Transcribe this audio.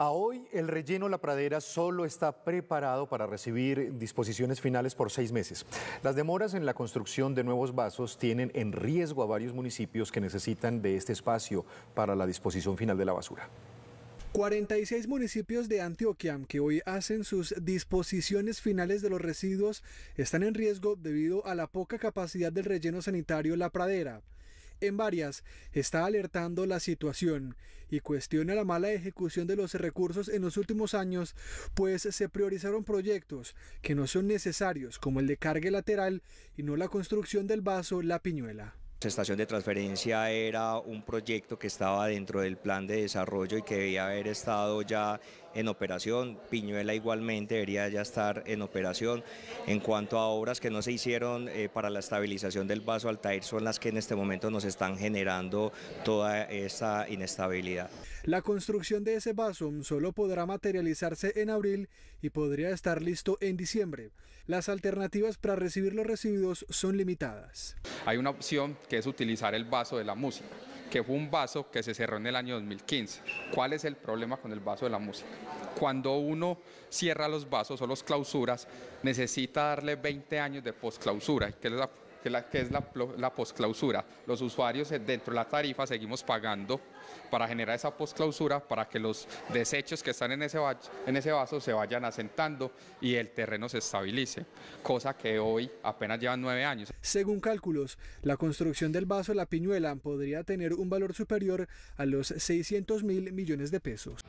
A hoy, el relleno La Pradera solo está preparado para recibir disposiciones finales por seis meses. Las demoras en la construcción de nuevos vasos tienen en riesgo a varios municipios que necesitan de este espacio para la disposición final de la basura. 46 municipios de Antioquia que hoy hacen sus disposiciones finales de los residuos están en riesgo debido a la poca capacidad del relleno sanitario La Pradera en varias, está alertando la situación y cuestiona la mala ejecución de los recursos en los últimos años, pues se priorizaron proyectos que no son necesarios, como el de cargue lateral y no la construcción del vaso La Piñuela. La estación de transferencia era un proyecto que estaba dentro del plan de desarrollo y que debía haber estado ya en operación, Piñuela igualmente debería ya estar en operación. En cuanto a obras que no se hicieron eh, para la estabilización del vaso Altair, son las que en este momento nos están generando toda esa inestabilidad. La construcción de ese vaso solo podrá materializarse en abril y podría estar listo en diciembre. Las alternativas para recibir los residuos son limitadas. Hay una opción que es utilizar el vaso de la música que fue un vaso que se cerró en el año 2015. ¿Cuál es el problema con el vaso de la música? Cuando uno cierra los vasos o los clausuras, necesita darle 20 años de postclausura. es la que, es la, posclausura. Los usuarios eh, dentro de la tarifa seguimos pagando para generar esa postclausura para que los desechos que están en ese, en ese vaso se vayan asentando y el terreno se estabilice, cosa que hoy apenas llevan nueve años. Según cálculos, la construcción del vaso La Piñuela podría tener un valor superior a los 600 mil millones de pesos.